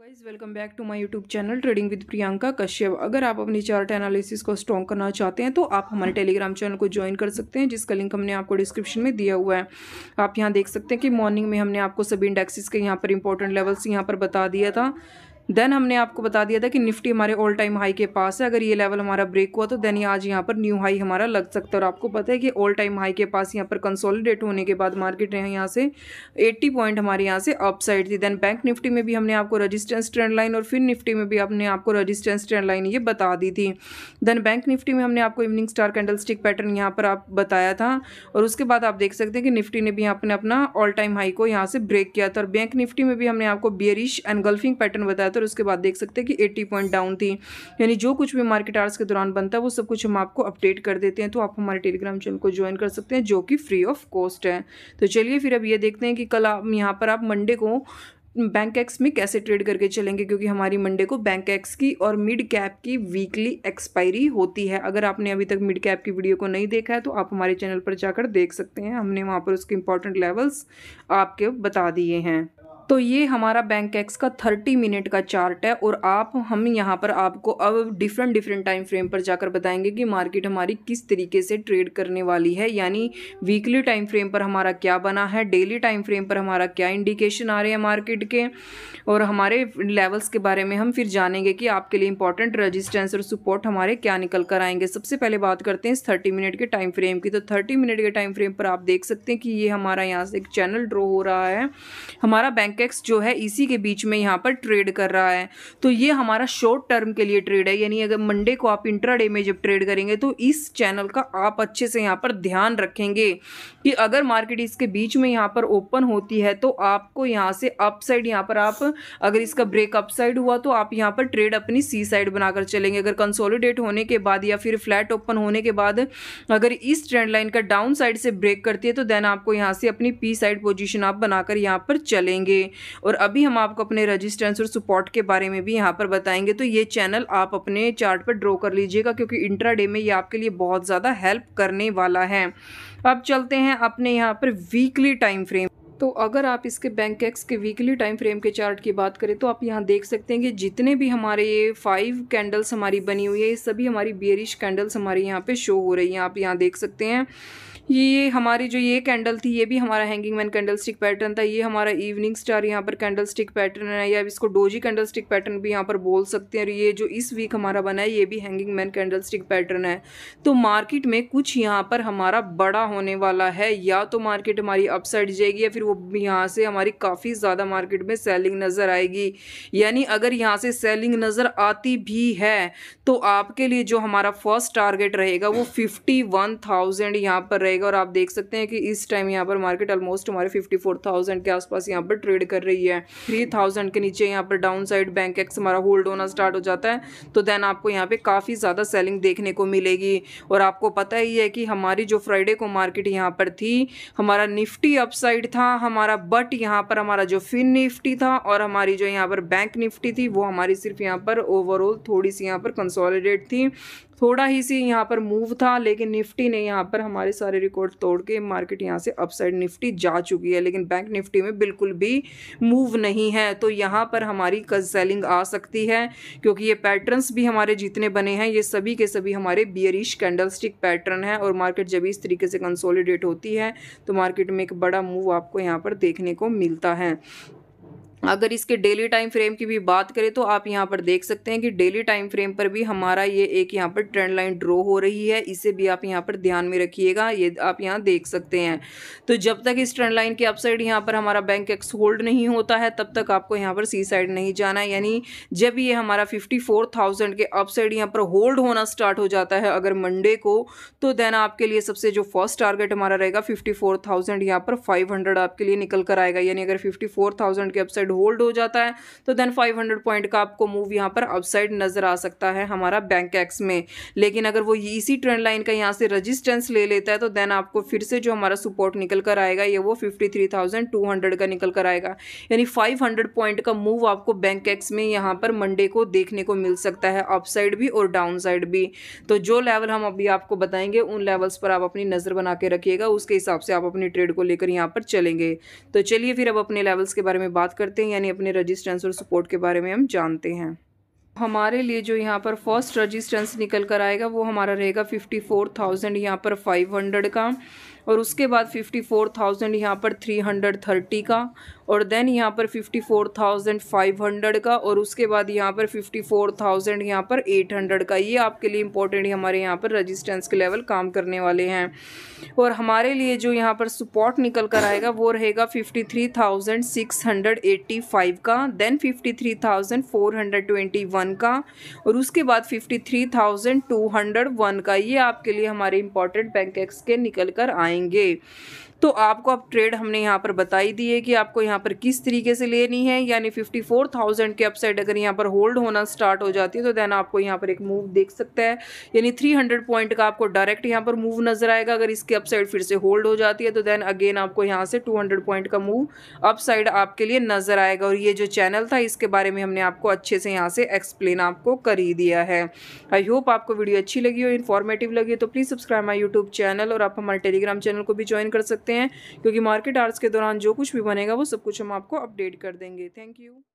guys welcome back to my YouTube channel trading with Priyanka Kashyap अगर आप अपनी चार्ट एनालिसिस को स्ट्रॉन्ग करना चाहते हैं तो आप हमारे टेलीग्राम चैनल को ज्वाइन कर सकते हैं जिसका लिंक हमने आपको डिस्क्रिप्शन में दिया हुआ है आप यहाँ देख सकते हैं कि मॉर्निंग में हमने आपको सभी इंडेक्सेस के यहाँ पर इंपॉर्टेंट लेवल्स यहाँ पर बता दिया था देन हमने आपको बता दिया था कि निफ्टी हमारे ऑल टाइम हाई के पास है अगर ये लेवल हमारा ब्रेक हुआ तो देन ये आज यहाँ पर न्यू हाई हमारा लग सकता है और आपको पता है कि ऑल टाइम हाई के पास यहाँ पर कंसोलिडेट होने के बाद मार्केट ने यहाँ से 80 पॉइंट हमारे यहाँ से अप साइड थी देन बैंक निफ्टी में भी हमने आपको रजिस्टेंस ट्रेंड लाइन और फिर निफ्टी में भी हमने आपको रजिस्टेंस ट्रेंड लाइन ये बता दी थी देन बैंक निफ्टी में हमने आपको evening star candlestick pattern यहाँ पर आप बताया था और उसके बाद आप देख सकते हैं कि निफ्टी ने भी अपने अपना ऑल टाइम हाई को यहाँ से ब्रेक किया था और बैंक निफ्टी में भी हमने आपको बियरिश एंड पैटर्न बताया था और उसके बाद देख सकते हैं कि एट्टी पॉइंट डाउन थी यानी जो कुछ भी मार्केट आर्स के दौरान बनता है वो सब कुछ हम आपको अपडेट कर देते हैं तो आप हमारे टेलीग्राम चैनल को ज्वाइन कर सकते हैं जो कि फ्री ऑफ कॉस्ट है तो चलिए फिर अब ये देखते हैं कि कल आप यहाँ पर आप मंडे को बैंक एक्स में कैसे ट्रेड करके चलेंगे क्योंकि हमारी मंडे को बैंक एक्स की और मिड कैप की वीकली एक्सपायरी होती है अगर आपने अभी तक मिड कैप की वीडियो को नहीं देखा है तो आप हमारे चैनल पर जाकर देख सकते हैं हमने वहाँ पर उसके इंपॉर्टेंट लेवल्स आपके बता दिए हैं तो ये हमारा बैंक एक्स का थर्टी मिनट का चार्ट है और आप हम यहाँ पर आपको अब डिफरेंट डिफरेंट टाइम फ्रेम पर जाकर बताएंगे कि मार्केट हमारी किस तरीके से ट्रेड करने वाली है यानी वीकली टाइम फ्रेम पर हमारा क्या बना है डेली टाइम फ्रेम पर हमारा क्या इंडिकेशन आ रहे हैं मार्केट के और हमारे लेवल्स के बारे में हम फिर जानेंगे कि आपके लिए इंपॉर्टेंट रजिस्टेंस और सपोर्ट हमारे क्या निकल कर आएंगे सबसे पहले बात करते हैं इस थर्टी मिनट के टाइम फ्रेम की तो थर्टी मिनट के टाइम फ्रेम पर आप देख सकते हैं कि ये हमारा यहाँ से एक चैनल ड्रॉ हो रहा है हमारा बैंक एक्स जो है इसी के बीच में यहाँ पर ट्रेड कर रहा है तो ये हमारा शॉर्ट टर्म के लिए ट्रेड है यानी अगर मंडे को आप इंट्राडे में जब ट्रेड करेंगे तो इस चैनल का आप अच्छे से यहाँ पर ध्यान रखेंगे कि अगर मार्केट इसके बीच में यहाँ पर ओपन होती है तो आपको यहाँ से अपसाइड यहाँ पर आप अगर इसका ब्रेक अपसाइड हुआ तो आप यहाँ पर ट्रेड अपनी सी साइड बनाकर चलेंगे अगर कंसोलिडेट होने के बाद या फिर फ्लैट ओपन होने के बाद अगर इस ट्रेंड लाइन का डाउन साइड से ब्रेक करती है तो देन आपको यहाँ से अपनी पी साइड पोजिशन आप बनाकर यहाँ पर चलेंगे और अभी हम आपको अपने रजिस्टेंस और सपोर्ट के बारे में भी यहाँ पर बताएंगे तो ये चैनल आप अपने चार्ट पर ड्रॉ कर लीजिएगा क्योंकि इंट्राडे में ये आपके लिए बहुत ज़्यादा हेल्प करने वाला है अब चलते हैं अपने यहाँ पर वीकली टाइम फ्रेम तो अगर आप इसके बैंक एक्स के वीकली टाइम फ्रेम के चार्ट की बात करें तो आप यहाँ देख सकते हैं कि जितने भी हमारे ये फाइव कैंडल्स हमारी बनी हुई है ये सभी हमारी बियरिश कैंडल्स हमारे यहाँ पे शो हो रही हैं आप यहाँ देख सकते हैं ये हमारी जो ये कैंडल थी ये भी हमारा hanging man candlestick pattern था ये हमारा इवनिंग स्टार यहाँ पर कैंडल स्टिक पैटर्न है या इसको डोजी कैंडल स्टिक पैटर्न भी यहाँ पर बोल सकते हैं और ये जो इस वीक हमारा बना है ये भी hanging man candlestick pattern है तो मार्केट में कुछ यहाँ पर हमारा बड़ा होने वाला है या तो मार्केट हमारी अपसाइड जाएगी या फिर वो यहाँ से हमारी काफ़ी ज़्यादा मार्केट में सेलिंग नज़र आएगी यानी अगर यहाँ से सेलिंग नज़र आती भी है तो आपके लिए जो हमारा फर्स्ट टारगेट रहेगा वो फिफ्टी वन थाउजेंड यहाँ पर रहेगा जाएगा और आप देख सकते हैं कि इस टाइम यहाँ पर मार्केट ऑलमोस्ट हमारे फिफ्टी फोर थाउजेंड के आसपास यहाँ पर ट्रेड कर रही है थ्री थाउजेंड के नीचे यहाँ पर डाउन साइड बैंक एक्स हमारा होल्ड होना स्टार्ट हो जाता है तो देन आपको यहाँ पे काफ़ी ज़्यादा सेलिंग देखने को मिलेगी और आपको पता ही है कि हमारी जो फ्राइडे को मार्केट यहाँ पर थी हमारा निफ्टी अपसाइड था हमारा बट यहाँ पर हमारा जो फिन निफ्टी था और हमारी जो यहाँ पर बैंक निफ्टी थी वो हमारी सिर्फ यहाँ पर ओवरऑल थोड़ी सी यहाँ पर कंसोलिडेट थी थोड़ा ही सी यहाँ पर मूव था लेकिन निफ्टी ने यहाँ पर हमारे सारे रिकॉर्ड तोड़ के मार्केट यहाँ से अपसाइड निफ्टी जा चुकी है लेकिन बैंक निफ्टी में बिल्कुल भी मूव नहीं है तो यहाँ पर हमारी कज सेलिंग आ सकती है क्योंकि ये पैटर्न्स भी हमारे जितने बने हैं ये सभी के सभी हमारे बियरिश कैंडल पैटर्न है और मार्केट जब इस तरीके से कंसोलिडेट होती है तो मार्केट में एक बड़ा मूव आपको यहाँ पर देखने को मिलता है अगर इसके डेली टाइम फ्रेम की भी बात करें तो आप यहाँ पर देख सकते हैं कि डेली टाइम फ्रेम पर भी हमारा ये एक यहाँ पर ट्रेंड लाइन ड्रॉ हो रही है इसे भी आप यहाँ पर ध्यान में रखिएगा ये आप यहाँ देख सकते हैं तो जब तक इस ट्रेंड लाइन के अपसाइड यहाँ पर हमारा बैंक एक्स होल्ड नहीं होता है तब तक आपको यहाँ पर सी साइड नहीं जाना है यानी जब ये हमारा फिफ्टी के अपसाइड यहाँ पर होल्ड होना स्टार्ट हो जाता है अगर मंडे को तो देन आपके लिए सबसे जो फर्स्ट टारगेट हमारा रहेगा फिफ्टी फोर यहाँ पर फाइव आपके लिए निकल कर आएगा यानी अगर फिफ्टी के अपसाइड हंड्रेड होल्ड हो जाता है तो देन फाइव हंड्रेड पॉइंट का आपको मूव यहाँ पर अपसाइड नज़र आ सकता है हमारा बैंक एक्स में लेकिन अगर वो इसी ट्रेंड लाइन का यहाँ से रजिस्टेंस ले लेता है तो देन आपको फिर से जो हमारा सपोर्ट निकल कर आएगा ये वो fifty three thousand two hundred का निकल कर आएगा यानी फाइव हंड्रेड पॉइंट का मूव आपको बैंक एक्स में यहाँ पर मंडे को देखने को मिल सकता है अप साइड भी और डाउन साइड भी तो जो लेवल हम अभी आपको बताएंगे उन लेवल्स पर आप अपनी नज़र बना के रखिएगा उसके हिसाब से आप अपनी ट्रेड को लेकर यहाँ पर चलेंगे तो चलिए फिर अब अपने लेवल्स के बारे में बात करते हैं सकते हैं यानी अपने रजिस्टेंस और सपोर्ट के बारे में हम जानते हैं हमारे लिए जो यहाँ पर फर्स्ट रजिस्टेंस निकल कर आएगा वो हमारा रहेगा फिफ्टी फोर थाउजेंड यहाँ पर फाइव हंड्रेड का और उसके बाद 54,000 यहाँ पर 330 का और देन यहाँ पर 54,500 का और उसके बाद यहाँ पर 54,000 यहाँ पर 800 का ये आपके लिए इंपॉर्टेंट हमारे यहाँ पर रजिस्टेंस के लेवल काम करने वाले हैं और हमारे लिए जो यहाँ पर सपोर्ट निकल कर आएगा वो रहेगा 53,685 का देन 53,421 का और उसके बाद 53,201 का ये आपके लिए हमारे इंपॉर्टेंट बैंक एक्स के निकल कर आएंगे आएंगे तो आपको अब ट्रेड हमने यहाँ पर बताई दी है कि आपको यहाँ पर किस तरीके से लेनी है यानी फिफ्टी फोर थाउजेंड के अपसाइड अगर यहाँ पर होल्ड होना स्टार्ट हो जाती है तो देन आपको यहाँ पर एक मूव देख सकता है यानी थ्री हंड्रेड पॉइंट का आपको डायरेक्ट यहाँ पर मूव नजर आएगा अगर इसके अपसाइड फिर से होल्ड हो जाती है तो देन अगेन आपको यहाँ से टू हंड्रेड पॉइंट का मूव अपसाइड आपके लिए नजर आएगा और ये जो चैनल था इसके बारे में हमने आपको अच्छे से यहाँ से एक्सप्लेन आपको कर ही दिया है आई होप आपको वीडियो अच्छी लगी हो इन्फॉर्मेटिव लगी तो please subscribe my YouTube channel और आप हमारे टेलीग्राम चैनल को भी ज्वाइन कर सकते सकते हैं क्योंकि मार्केट आर्ट्स के दौरान जो कुछ भी बनेगा वो सब कुछ हम आपको अपडेट कर देंगे थैंक यू